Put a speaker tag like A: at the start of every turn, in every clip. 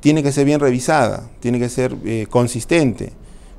A: tiene que ser bien revisada, tiene que ser eh, consistente,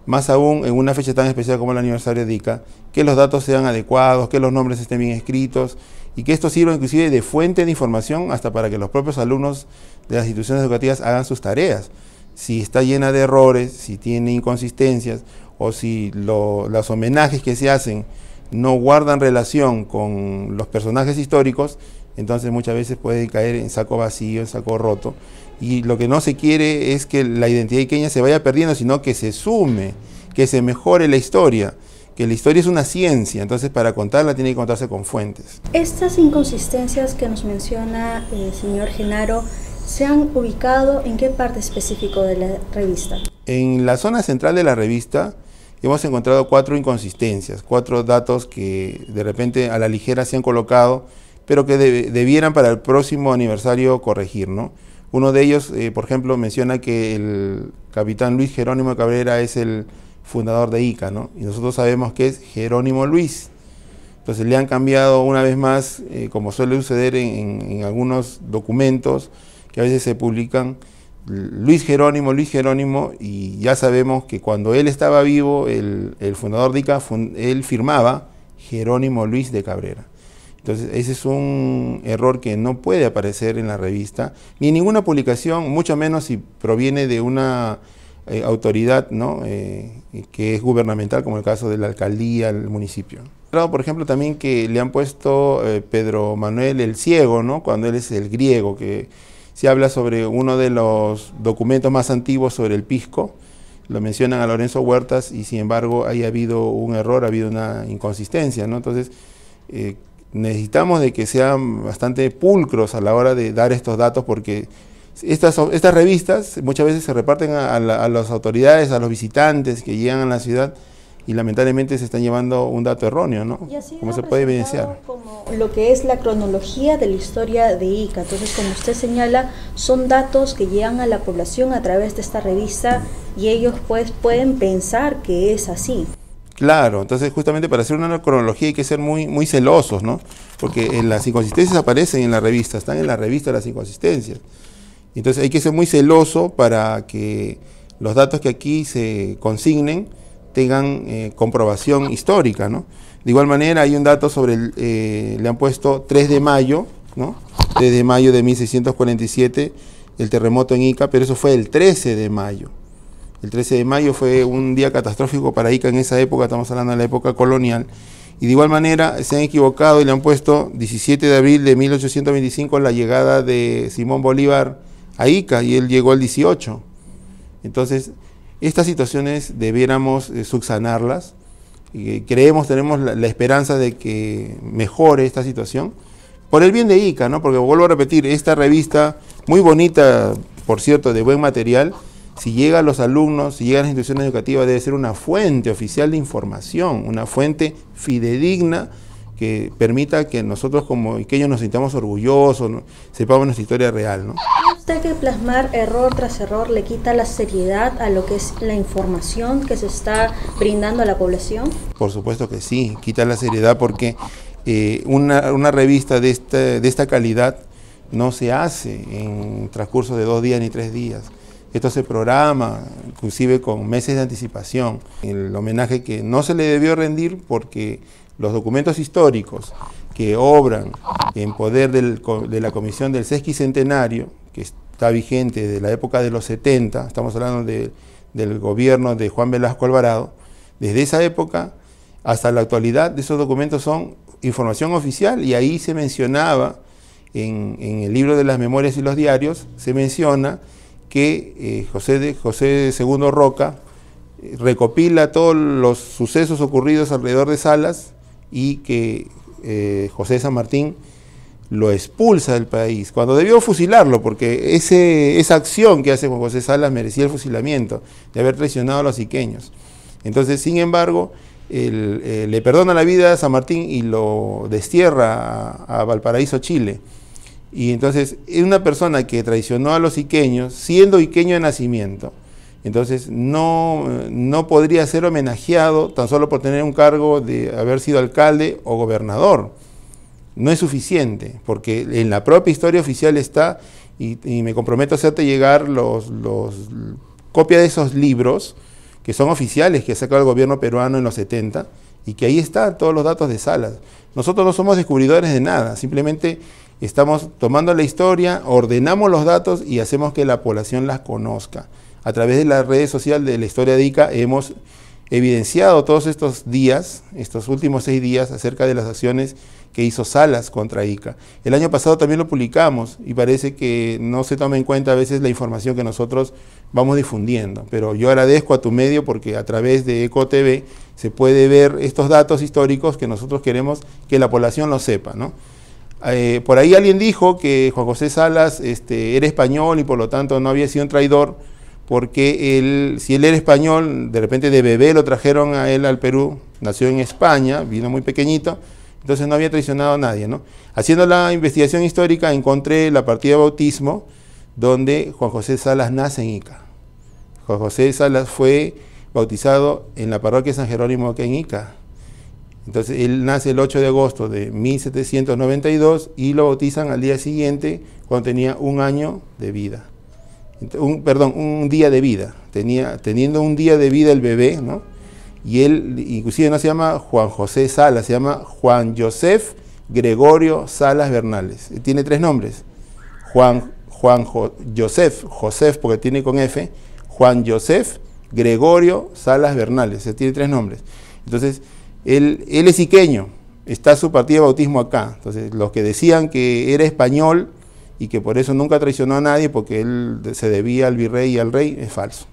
A: más aún en una fecha tan especial como el aniversario de ICA, que los datos sean adecuados, que los nombres estén bien escritos y que esto sirva inclusive de fuente de información hasta para que los propios alumnos de las instituciones educativas hagan sus tareas. Si está llena de errores, si tiene inconsistencias o si los homenajes que se hacen no guardan relación con los personajes históricos, entonces muchas veces puede caer en saco vacío, en saco roto. Y lo que no se quiere es que la identidad iqueña se vaya perdiendo, sino que se sume, que se mejore la historia que la historia es una ciencia, entonces para contarla tiene que contarse con fuentes. Estas inconsistencias que nos menciona el eh, señor Genaro, ¿se han ubicado en qué parte específico de la revista? En la zona central de la revista hemos encontrado cuatro inconsistencias, cuatro datos que de repente a la ligera se han colocado pero que debieran para el próximo aniversario corregir, ¿no? Uno de ellos, eh, por ejemplo, menciona que el capitán Luis Jerónimo Cabrera es el fundador de ICA, ¿no? Y nosotros sabemos que es Jerónimo Luis. Entonces le han cambiado una vez más, eh, como suele suceder en, algunos documentos que a veces se publican, Luis Jerónimo, Luis Jerónimo, y ya sabemos que cuando él estaba vivo, el, fundador de ICA, él firmaba Jerónimo Luis de Cabrera. Entonces, ese es un error que no puede aparecer en la revista, ni en ninguna publicación, mucho menos si proviene de una eh, autoridad ¿no? Eh, que es gubernamental, como el caso de la alcaldía, el municipio. Por ejemplo, también que le han puesto eh, Pedro Manuel el Ciego, ¿no? cuando él es el griego, que se habla sobre uno de los documentos más antiguos sobre el pisco, lo mencionan a Lorenzo Huertas y sin embargo ahí ha habido un error, ha habido una inconsistencia. ¿no? Entonces, necesitamos de que sean bastante pulcros a la hora de dar estos datos porque estas, estas revistas muchas veces se reparten a, las autoridades, a los visitantes que llegan a la ciudad y lamentablemente se están llevando un dato erróneo, ¿no? Como se puede evidenciar. Como lo que es la cronología de la historia de Ica. Entonces, como usted señala, son datos que llegan a la población a través de esta revista y ellos pues pueden pensar que es así. Claro, entonces justamente para hacer una cronología hay que ser muy, muy celosos, ¿no? Porque las inconsistencias aparecen en la revista, están en la revista las inconsistencias. Entonces hay que ser muy celoso para que los datos que aquí se consignen tengan eh, comprobación histórica, ¿no? De igual manera hay un dato sobre, el, eh, le han puesto 3 de mayo, ¿no? 3 de mayo de 1647, el terremoto en Ica, pero eso fue el 13 de mayo. El 13 de mayo fue un día catastrófico para Ica en esa época, estamos hablando de la época colonial. Y de igual manera se han equivocado y le han puesto 17 de abril de 1825 la llegada de Simón Bolívar a Ica y él llegó el 18. Entonces, estas situaciones debiéramos eh, subsanarlas. Eh, creemos, tenemos la, la, esperanza de que mejore esta situación por el bien de Ica, ¿no? Porque vuelvo a repetir, esta revista muy bonita, por cierto, de buen material, si llega a los alumnos, si llega a las instituciones educativas, debe ser una fuente oficial de información, una fuente fidedigna que permita que nosotros como ellos nos sintamos orgullosos, sepamos nuestra historia real. ¿no? ¿Usted que plasmar error tras error le quita la seriedad a lo que es la información que se está brindando a la población? Por supuesto que sí, quita la seriedad porque eh, una, revista de esta, de esta calidad no se hace en transcurso de dos días ni tres días esto se programa, inclusive con meses de anticipación. El homenaje que no se le debió rendir porque los documentos históricos que obran en poder de la Comisión del Sesquicentenario, que está vigente desde la época de los 70, estamos hablando del gobierno de Juan Velasco Alvarado, desde esa época hasta la actualidad, esos documentos son información oficial y ahí se mencionaba en el libro de las memorias y los diarios, se menciona que eh, José, de, José II Roca eh, recopila todos los sucesos ocurridos alrededor de Salas y que eh, José San Martín lo expulsa del país, cuando debió fusilarlo, porque esa acción que hace Juan José Salas merecía el fusilamiento, de haber traicionado a los iqueños. Entonces, sin embargo, le perdona la vida a San Martín y lo destierra a Valparaíso, Chile. Y entonces es una persona que traicionó a los iqueños, siendo iqueño de nacimiento. Entonces no, no podría ser homenajeado tan solo por tener un cargo de haber sido alcalde o gobernador. No es suficiente, porque en la propia historia oficial está, y, me comprometo a hacerte llegar los, los de esos libros que son oficiales que ha sacado el gobierno peruano en los 70 y que ahí están todos los datos de Salas. Nosotros no somos descubridores de nada, simplemente Estamos tomando la historia, ordenamos los datos y hacemos que la población las conozca. A través de las redes sociales de la historia de ICA hemos evidenciado todos estos días, estos últimos seis días, acerca de las acciones que hizo Salas contra ICA. El año pasado también lo publicamos y parece que no se toma en cuenta a veces la información que nosotros vamos difundiendo. Pero yo agradezco a tu medio porque a través de EcoTV se puede ver estos datos históricos que nosotros queremos que la población lo sepa, ¿no? Eh, por ahí alguien dijo que Juan José Salas este, era español y por lo tanto no había sido un traidor, porque él, si él era español, de repente de bebé lo trajeron a él al Perú, nació en España, vino muy pequeñito, entonces no había traicionado a nadie. Haciendo la investigación histórica encontré la partida de bautismo donde Juan José Salas nace en Ica. Juan José Salas fue bautizado en la parroquia San Jerónimo que en Ica. Entonces él nace el 8 de agosto de 1792 y lo bautizan al día siguiente cuando tenía un año de vida. Un, perdón, un día de vida. Tenía, teniendo un día de vida el bebé, ¿no? Y él inclusive no se llama Juan José Salas, se llama Juan Josef Gregorio Salas Bernales. Tiene tres nombres. Juan, Juan Joseph, porque tiene con F, Juan Joseph Gregorio Salas Bernales. Tiene tres nombres. Entonces, él, es iqueño, está su partido de bautismo acá. Entonces, los que decían que era español y que por eso nunca traicionó a nadie porque él se debía al virrey y al rey, es falso.